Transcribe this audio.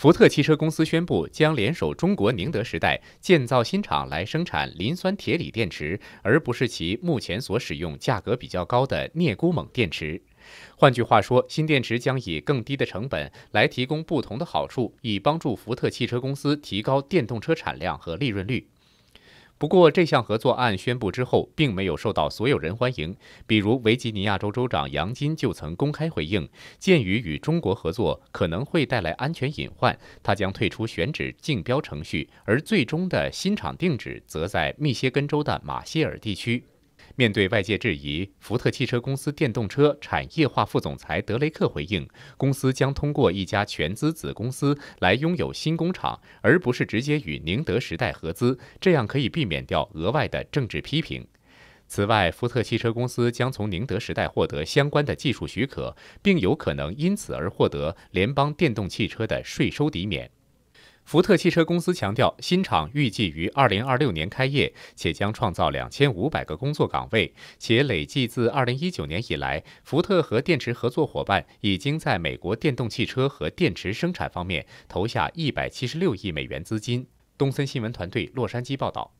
福特汽车公司宣布将联手中国宁德时代建造新厂来生产磷酸铁锂电池，而不是其目前所使用价格比较高的镍钴锰电池。换句话说，新电池将以更低的成本来提供不同的好处，以帮助福特汽车公司提高电动车产量和利润率。不过，这项合作案宣布之后，并没有受到所有人欢迎。比如，维吉尼亚州州长杨金就曾公开回应，鉴于与中国合作可能会带来安全隐患，他将退出选址竞标程序，而最终的新厂定址则在密歇根州的马歇尔地区。面对外界质疑，福特汽车公司电动车产业化副总裁德雷克回应，公司将通过一家全资子公司来拥有新工厂，而不是直接与宁德时代合资，这样可以避免掉额外的政治批评。此外，福特汽车公司将从宁德时代获得相关的技术许可，并有可能因此而获得联邦电动汽车的税收抵免。福特汽车公司强调，新厂预计于二零二六年开业，且将创造两千五百个工作岗位。且累计自二零一九年以来，福特和电池合作伙伴已经在美国电动汽车和电池生产方面投下一百七十六亿美元资金。东森新闻团队洛杉矶报道。